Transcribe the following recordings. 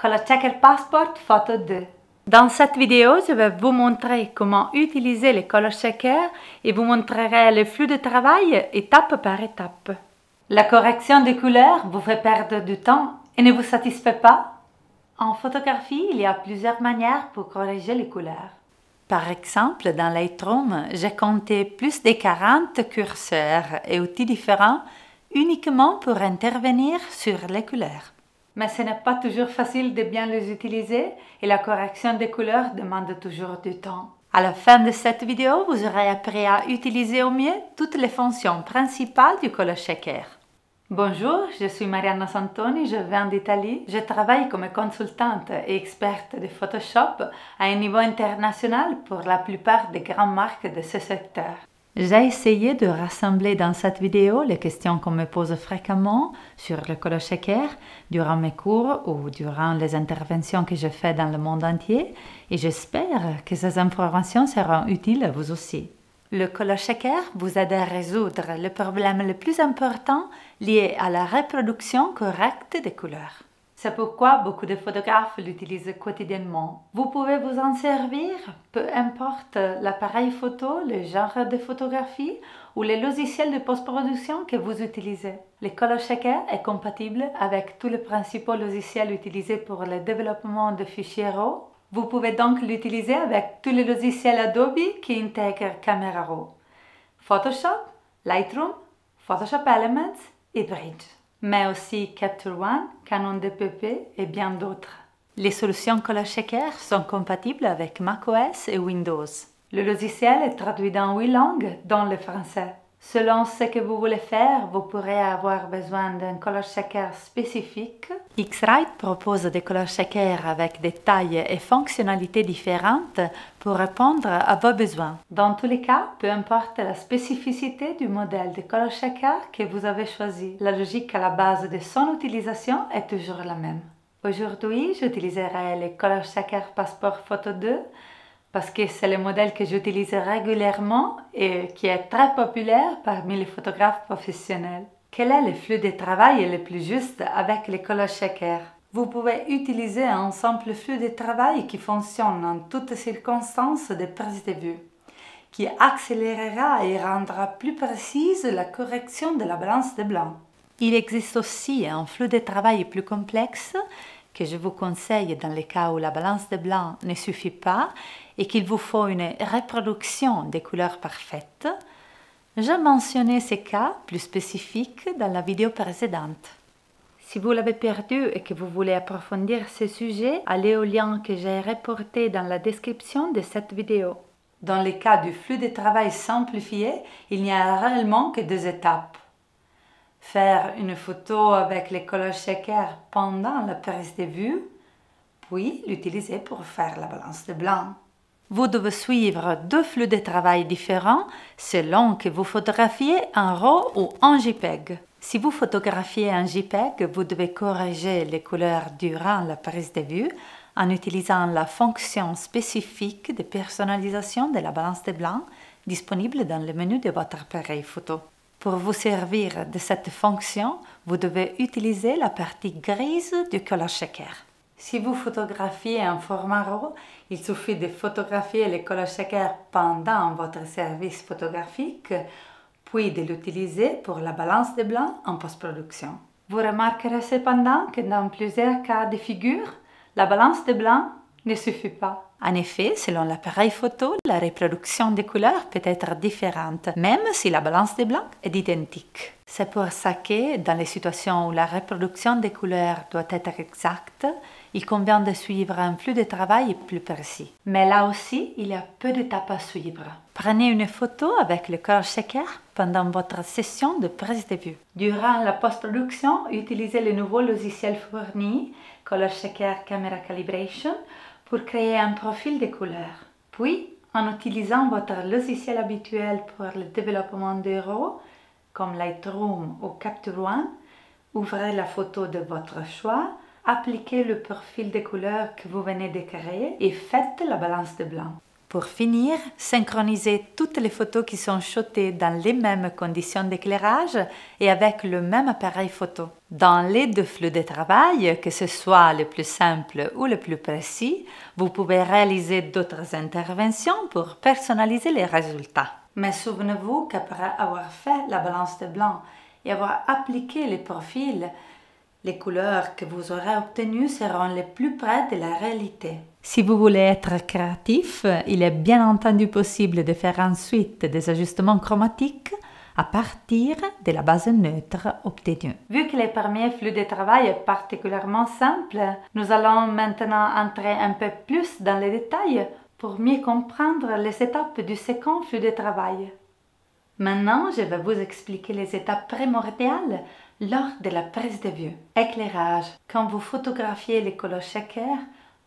Color Passport photo 2. Dans cette vidéo, je vais vous montrer comment utiliser les Color et vous montrerai le flux de travail étape par étape. La correction des couleurs vous fait perdre du temps et ne vous satisfait pas En photographie, il y a plusieurs manières pour corriger les couleurs. Par exemple, dans Lightroom, j'ai compté plus de 40 curseurs et outils différents uniquement pour intervenir sur les couleurs mais ce n'est pas toujours facile de bien les utiliser et la correction des couleurs demande toujours du temps. À la fin de cette vidéo, vous aurez appris à utiliser au mieux toutes les fonctions principales du color shaker. Bonjour, je suis Mariana Santoni, je viens d'Italie. Je travaille comme consultante et experte de Photoshop à un niveau international pour la plupart des grandes marques de ce secteur. J'ai essayé de rassembler dans cette vidéo les questions qu'on me pose fréquemment sur le checker durant mes cours ou durant les interventions que je fais dans le monde entier et j'espère que ces informations seront utiles à vous aussi. Le Shaker vous aide à résoudre le problème le plus important lié à la reproduction correcte des couleurs. C'est pourquoi beaucoup de photographes l'utilisent quotidiennement. Vous pouvez vous en servir, peu importe l'appareil photo, le genre de photographie ou les logiciels de post-production que vous utilisez. Le Color est compatible avec tous les principaux logiciels utilisés pour le développement de fichiers RAW. Vous pouvez donc l'utiliser avec tous les logiciels Adobe qui intègrent Camera Raw. Photoshop, Lightroom, Photoshop Elements et Bridge mais aussi Capture One, Canon DPP et bien d'autres. Les solutions Color sont compatibles avec macOS et Windows. Le logiciel est traduit dans 8 langues, dont le français. Selon ce que vous voulez faire, vous pourrez avoir besoin d'un color shaker spécifique. X-Rite propose des color shakers avec des tailles et fonctionnalités différentes pour répondre à vos besoins. Dans tous les cas, peu importe la spécificité du modèle de color shaker que vous avez choisi, la logique à la base de son utilisation est toujours la même. Aujourd'hui, j'utiliserai le Color Shaker Passport Photo 2 parce que c'est le modèle que j'utilise régulièrement et qui est très populaire parmi les photographes professionnels. Quel est le flux de travail le plus juste avec les color shaker Vous pouvez utiliser un simple flux de travail qui fonctionne en toutes circonstances de prise de vue, qui accélérera et rendra plus précise la correction de la balance des blancs. Il existe aussi un flux de travail plus complexe que je vous conseille dans les cas où la balance de blanc ne suffit pas et qu'il vous faut une reproduction des couleurs parfaites, j'ai mentionné ces cas plus spécifiques dans la vidéo précédente. Si vous l'avez perdu et que vous voulez approfondir ce sujet, allez au lien que j'ai reporté dans la description de cette vidéo. Dans les cas du flux de travail simplifié, il n'y a réellement que deux étapes faire une photo avec les couleurs shaker pendant la prise de vue, puis l'utiliser pour faire la balance de blanc. Vous devez suivre deux flux de travail différents selon que vous photographiez en RAW ou en JPEG. Si vous photographiez en JPEG, vous devez corriger les couleurs durant la prise de vue en utilisant la fonction spécifique de personnalisation de la balance de blanc disponible dans le menu de votre appareil photo. Pour vous servir de cette fonction, vous devez utiliser la partie grise du collage shaker. Si vous photographiez en format RAW, il suffit de photographier le collage shaker pendant votre service photographique, puis de l'utiliser pour la balance des blancs en post-production. Vous remarquerez cependant que dans plusieurs cas de figure, la balance des blancs ne suffit pas. En effet, selon l'appareil photo, la reproduction des couleurs peut être différente, même si la balance des blancs est identique. C'est pour ça que, dans les situations où la reproduction des couleurs doit être exacte, il convient de suivre un flux de travail plus précis. Mais là aussi, il y a peu d'étapes à suivre. Prenez une photo avec le color shaker pendant votre session de prise de vue. Durant la post-production, utilisez le nouveau logiciel fourni, Color Camera Calibration, pour créer un profil de couleur. Puis, en utilisant votre logiciel habituel pour le développement des comme Lightroom ou Capture One, ouvrez la photo de votre choix, appliquez le profil de couleur que vous venez de créer et faites la balance de blanc. Pour finir, synchronisez toutes les photos qui sont shotées dans les mêmes conditions d'éclairage et avec le même appareil photo. Dans les deux flux de travail, que ce soit le plus simple ou le plus précis, vous pouvez réaliser d'autres interventions pour personnaliser les résultats. Mais souvenez-vous qu'après avoir fait la balance de blanc et avoir appliqué les profils, les couleurs que vous aurez obtenues seront les plus près de la réalité. Si vous voulez être créatif, il est bien entendu possible de faire ensuite des ajustements chromatiques à partir de la base neutre obtenue. Vu que le premier flux de travail est particulièrement simple, nous allons maintenant entrer un peu plus dans les détails pour mieux comprendre les étapes du second flux de travail. Maintenant, je vais vous expliquer les étapes primordiales lors de la prise de vue. Éclairage. Quand vous photographiez les heure,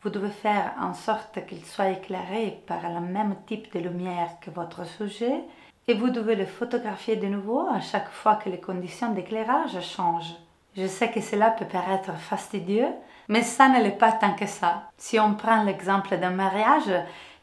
vous devez faire en sorte qu'ils soient éclairés par le même type de lumière que votre sujet et vous devez le photographier de nouveau à chaque fois que les conditions d'éclairage changent. Je sais que cela peut paraître fastidieux, mais ça ne l'est pas tant que ça. Si on prend l'exemple d'un mariage,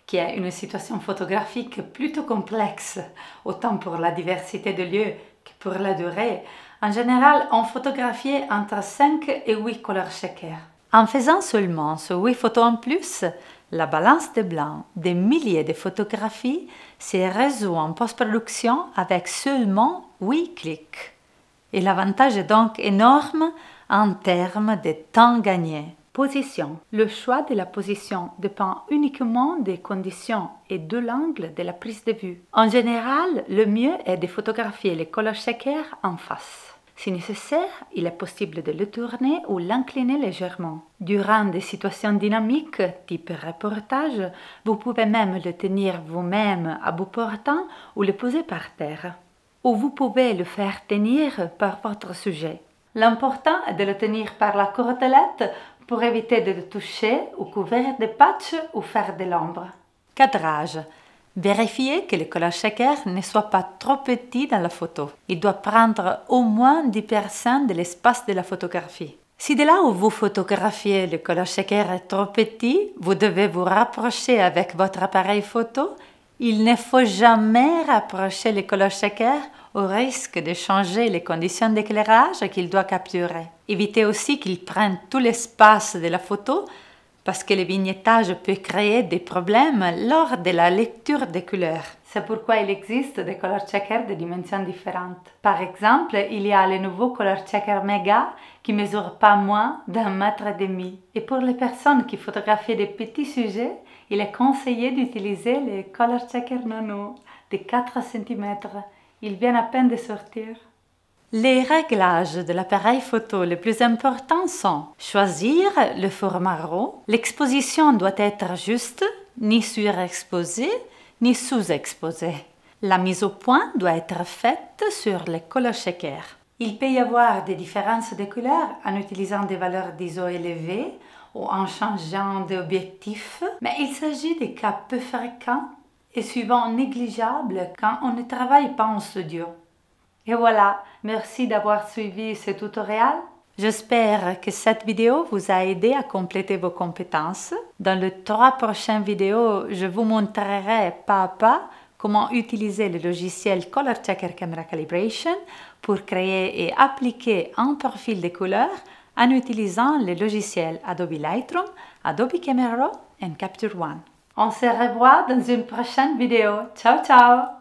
qui est une situation photographique plutôt complexe, autant pour la diversité de lieux pour la durée, en général, on photographiait entre 5 et 8 couleurs chacun. En faisant seulement ce 8 photos en plus, la balance des blancs des milliers de photographies s'est résout en post-production avec seulement 8 clics. Et l'avantage est donc énorme en termes de temps gagné. Position. Le choix de la position dépend uniquement des conditions et de l'angle de la prise de vue. En général, le mieux est de photographier les color sécaires en face. Si nécessaire, il est possible de le tourner ou l'incliner légèrement. Durant des situations dynamiques, type reportage, vous pouvez même le tenir vous-même à bout portant ou le poser par terre. Ou vous pouvez le faire tenir par votre sujet. L'important est de le tenir par la cordelette pour éviter de toucher ou couvrir des patchs ou faire de l'ombre. Cadrage. Vérifiez que le color shaker ne soit pas trop petit dans la photo. Il doit prendre au moins 10% de l'espace de la photographie. Si de là où vous photographiez le color shaker est trop petit, vous devez vous rapprocher avec votre appareil photo. Il ne faut jamais rapprocher le color shaker, au risque de changer les conditions d'éclairage qu'il doit capturer. Évitez aussi qu'il prenne tout l'espace de la photo parce que le vignettage peut créer des problèmes lors de la lecture des couleurs. C'est pourquoi il existe des color checkers de dimensions différentes. Par exemple, il y a le nouveau color checker Mega qui mesure pas moins d'un mètre et demi. Et pour les personnes qui photographient des petits sujets, il est conseillé d'utiliser les color checker Nano de 4 cm il vient à peine de sortir. Les réglages de l'appareil photo les plus importants sont choisir le format RAW, l'exposition doit être juste, ni surexposée, ni sous-exposée. La mise au point doit être faite sur les color shaker. Il peut y avoir des différences de couleurs en utilisant des valeurs d'ISO élevées ou en changeant d'objectif, mais il s'agit des cas peu fréquents est souvent négligeable quand on ne travaille pas en studio. Et voilà, merci d'avoir suivi ce tutoriel. J'espère que cette vidéo vous a aidé à compléter vos compétences. Dans les trois prochaines vidéos, je vous montrerai pas à pas comment utiliser le logiciel Color Checker Camera Calibration pour créer et appliquer un profil de couleur en utilisant les logiciels Adobe Lightroom, Adobe Camera Raw et Capture One. On se revoit dans une prochaine vidéo. Ciao, ciao